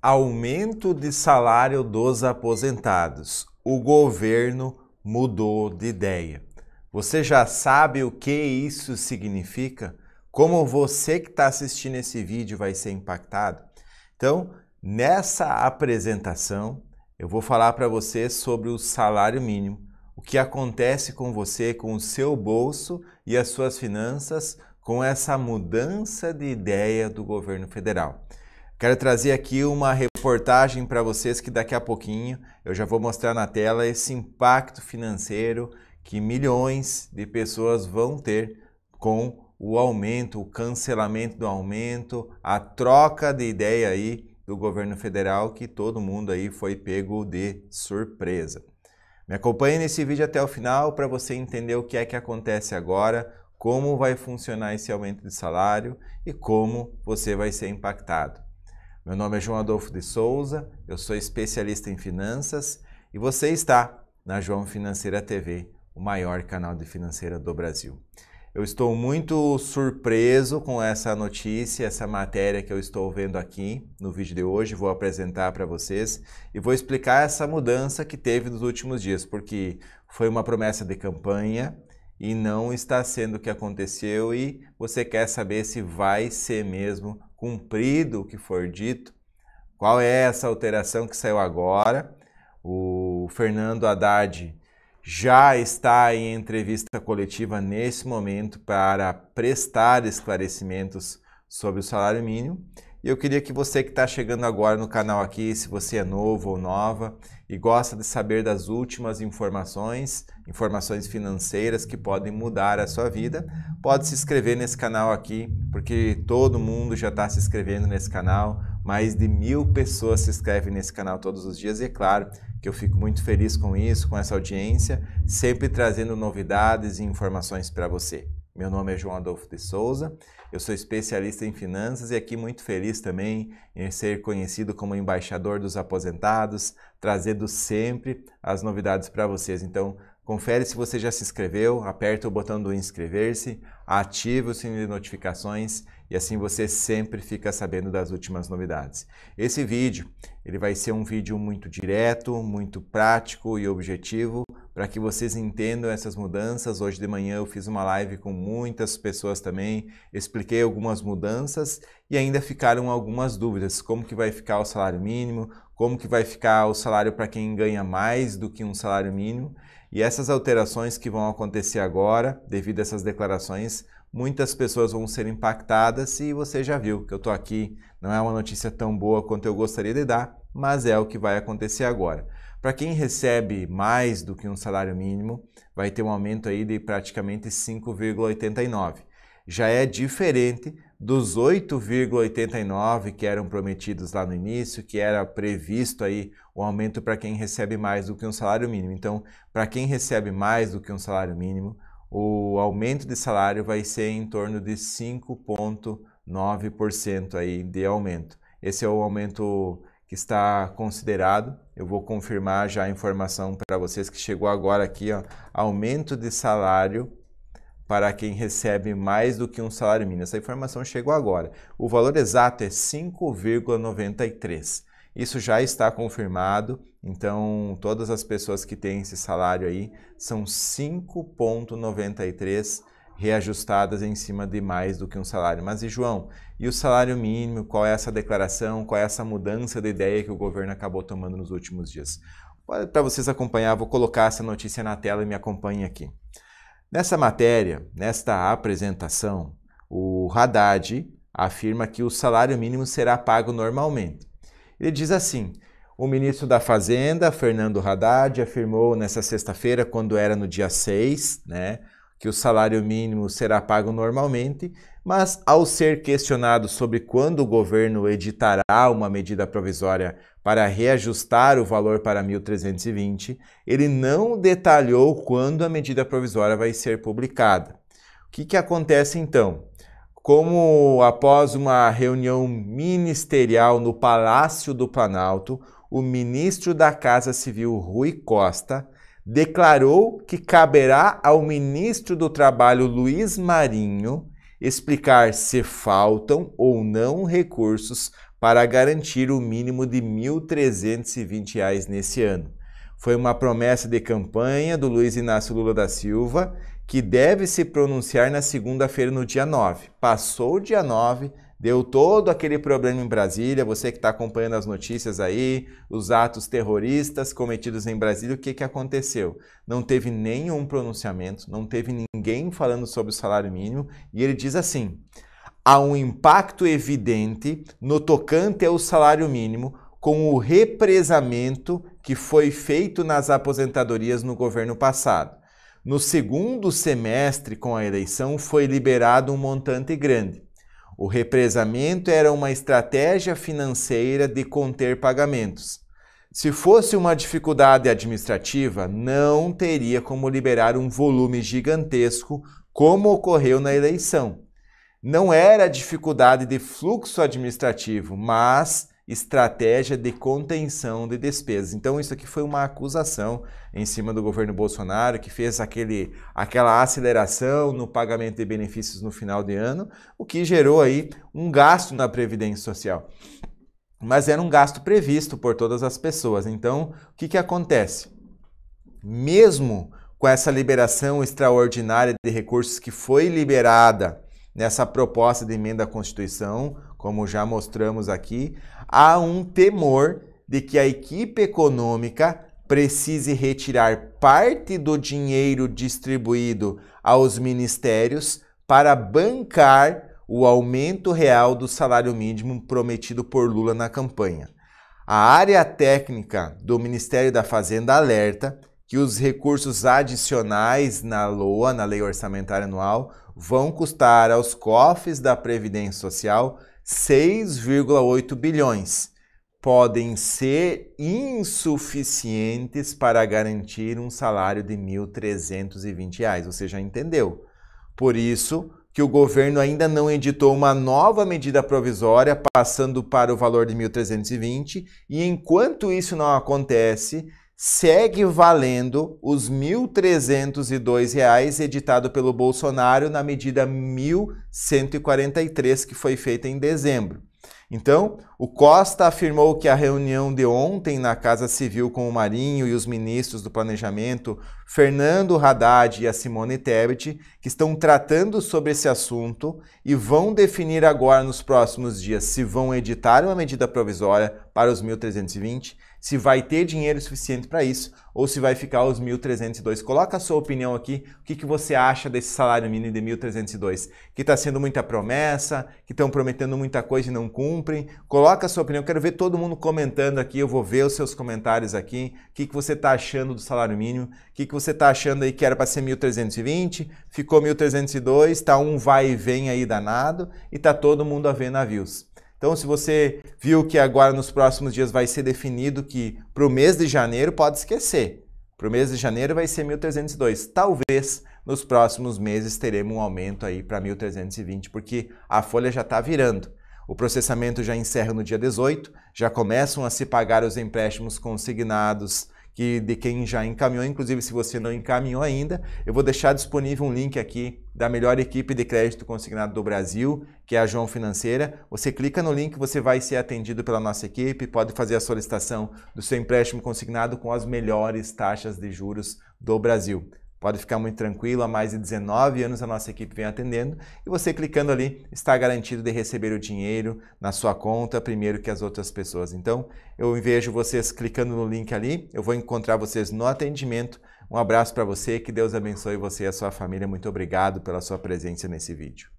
aumento de salário dos aposentados. O governo mudou de ideia. Você já sabe o que isso significa? Como você que está assistindo esse vídeo vai ser impactado? Então, nessa apresentação, eu vou falar para você sobre o salário mínimo, o que acontece com você, com o seu bolso e as suas finanças com essa mudança de ideia do governo federal. Quero trazer aqui uma reportagem para vocês que daqui a pouquinho eu já vou mostrar na tela esse impacto financeiro que milhões de pessoas vão ter com o aumento, o cancelamento do aumento, a troca de ideia aí do governo federal que todo mundo aí foi pego de surpresa. Me acompanhe nesse vídeo até o final para você entender o que é que acontece agora, como vai funcionar esse aumento de salário e como você vai ser impactado. Meu nome é João Adolfo de Souza, eu sou especialista em finanças e você está na João Financeira TV, o maior canal de financeira do Brasil. Eu estou muito surpreso com essa notícia, essa matéria que eu estou vendo aqui no vídeo de hoje. Vou apresentar para vocês e vou explicar essa mudança que teve nos últimos dias, porque foi uma promessa de campanha e não está sendo o que aconteceu. E você quer saber se vai ser mesmo cumprido o que for dito. Qual é essa alteração que saiu agora? O Fernando Haddad já está em entrevista coletiva nesse momento para prestar esclarecimentos sobre o salário mínimo. E eu queria que você que está chegando agora no canal aqui, se você é novo ou nova e gosta de saber das últimas informações, informações financeiras que podem mudar a sua vida, pode se inscrever nesse canal aqui, porque todo mundo já está se inscrevendo nesse canal. Mais de mil pessoas se inscrevem nesse canal todos os dias e é claro que eu fico muito feliz com isso, com essa audiência, sempre trazendo novidades e informações para você. Meu nome é João Adolfo de Souza, eu sou especialista em finanças e aqui muito feliz também em ser conhecido como embaixador dos aposentados, trazendo sempre as novidades para vocês. Então, Confere se você já se inscreveu, aperta o botão do inscrever-se, ativa o sininho de notificações e assim você sempre fica sabendo das últimas novidades. Esse vídeo, ele vai ser um vídeo muito direto, muito prático e objetivo para que vocês entendam essas mudanças. Hoje de manhã eu fiz uma live com muitas pessoas também, expliquei algumas mudanças e ainda ficaram algumas dúvidas, como que vai ficar o salário mínimo, como que vai ficar o salário para quem ganha mais do que um salário mínimo e essas alterações que vão acontecer agora, devido a essas declarações, muitas pessoas vão ser impactadas e você já viu que eu estou aqui. Não é uma notícia tão boa quanto eu gostaria de dar, mas é o que vai acontecer agora. Para quem recebe mais do que um salário mínimo, vai ter um aumento aí de praticamente 5,89 já é diferente dos 8,89 que eram prometidos lá no início, que era previsto aí o aumento para quem recebe mais do que um salário mínimo. Então, para quem recebe mais do que um salário mínimo, o aumento de salário vai ser em torno de 5,9% aí de aumento. Esse é o aumento que está considerado. Eu vou confirmar já a informação para vocês que chegou agora aqui, ó, aumento de salário para quem recebe mais do que um salário mínimo. Essa informação chegou agora. O valor exato é 5,93. Isso já está confirmado, então todas as pessoas que têm esse salário aí são 5,93 reajustadas em cima de mais do que um salário. Mas e João, e o salário mínimo? Qual é essa declaração? Qual é essa mudança de ideia que o governo acabou tomando nos últimos dias? Para vocês acompanhar, vou colocar essa notícia na tela e me acompanhe aqui. Nessa matéria, nesta apresentação, o Haddad afirma que o salário mínimo será pago normalmente. Ele diz assim: o ministro da Fazenda, Fernando Haddad, afirmou nessa sexta-feira, quando era no dia 6, né, que o salário mínimo será pago normalmente, mas ao ser questionado sobre quando o governo editará uma medida provisória para reajustar o valor para 1.320, ele não detalhou quando a medida provisória vai ser publicada. O que, que acontece então? Como após uma reunião ministerial no Palácio do Planalto, o ministro da Casa Civil Rui Costa declarou que caberá ao ministro do Trabalho Luiz Marinho explicar se faltam ou não recursos para garantir o mínimo de R$ 1.320 nesse ano. Foi uma promessa de campanha do Luiz Inácio Lula da Silva, que deve se pronunciar na segunda-feira, no dia 9. Passou o dia 9, Deu todo aquele problema em Brasília, você que está acompanhando as notícias aí, os atos terroristas cometidos em Brasília, o que, que aconteceu? Não teve nenhum pronunciamento, não teve ninguém falando sobre o salário mínimo, e ele diz assim: há um impacto evidente no tocante ao salário mínimo com o represamento que foi feito nas aposentadorias no governo passado. No segundo semestre, com a eleição, foi liberado um montante grande. O represamento era uma estratégia financeira de conter pagamentos. Se fosse uma dificuldade administrativa, não teria como liberar um volume gigantesco, como ocorreu na eleição. Não era dificuldade de fluxo administrativo, mas estratégia de contenção de despesas. Então isso aqui foi uma acusação em cima do governo Bolsonaro que fez aquele, aquela aceleração no pagamento de benefícios no final de ano, o que gerou aí um gasto na previdência social. Mas era um gasto previsto por todas as pessoas. Então, o que, que acontece? Mesmo com essa liberação extraordinária de recursos que foi liberada nessa proposta de emenda à Constituição, como já mostramos aqui, há um temor de que a equipe econômica precise retirar parte do dinheiro distribuído aos ministérios para bancar o aumento real do salário mínimo prometido por Lula na campanha. A área técnica do Ministério da Fazenda alerta que os recursos adicionais na LOA, na Lei Orçamentária Anual, vão custar aos cofres da Previdência Social 6,8 bilhões podem ser insuficientes para garantir um salário de R$ 1.320. Você já entendeu. Por isso que o governo ainda não editou uma nova medida provisória passando para o valor de 1.320 e enquanto isso não acontece, segue valendo os R$ 1.302 editado pelo Bolsonaro na medida 1143 que foi feita em dezembro. Então, o Costa afirmou que a reunião de ontem na Casa Civil com o Marinho e os ministros do Planejamento, Fernando Haddad e a Simone Tebet, que estão tratando sobre esse assunto e vão definir agora nos próximos dias se vão editar uma medida provisória para os 1320 se vai ter dinheiro suficiente para isso ou se vai ficar os 1.302. Coloca a sua opinião aqui, o que, que você acha desse salário mínimo de 1.302, que está sendo muita promessa, que estão prometendo muita coisa e não cumprem. Coloca a sua opinião, quero ver todo mundo comentando aqui, eu vou ver os seus comentários aqui, o que, que você está achando do salário mínimo, o que, que você está achando aí que era para ser 1.320, ficou 1.302, está um vai e vem aí danado e está todo mundo a ver navios. Então, se você viu que agora nos próximos dias vai ser definido que para o mês de janeiro, pode esquecer. Para o mês de janeiro vai ser 1.302. Talvez nos próximos meses teremos um aumento aí para 1.320, porque a folha já está virando. O processamento já encerra no dia 18, já começam a se pagar os empréstimos consignados que de quem já encaminhou, inclusive se você não encaminhou ainda, eu vou deixar disponível um link aqui da melhor equipe de crédito consignado do Brasil, que é a João Financeira. Você clica no link, você vai ser atendido pela nossa equipe, pode fazer a solicitação do seu empréstimo consignado com as melhores taxas de juros do Brasil. Pode ficar muito tranquilo, há mais de 19 anos a nossa equipe vem atendendo e você clicando ali está garantido de receber o dinheiro na sua conta primeiro que as outras pessoas. Então, eu vejo vocês clicando no link ali, eu vou encontrar vocês no atendimento. Um abraço para você, que Deus abençoe você e a sua família. Muito obrigado pela sua presença nesse vídeo.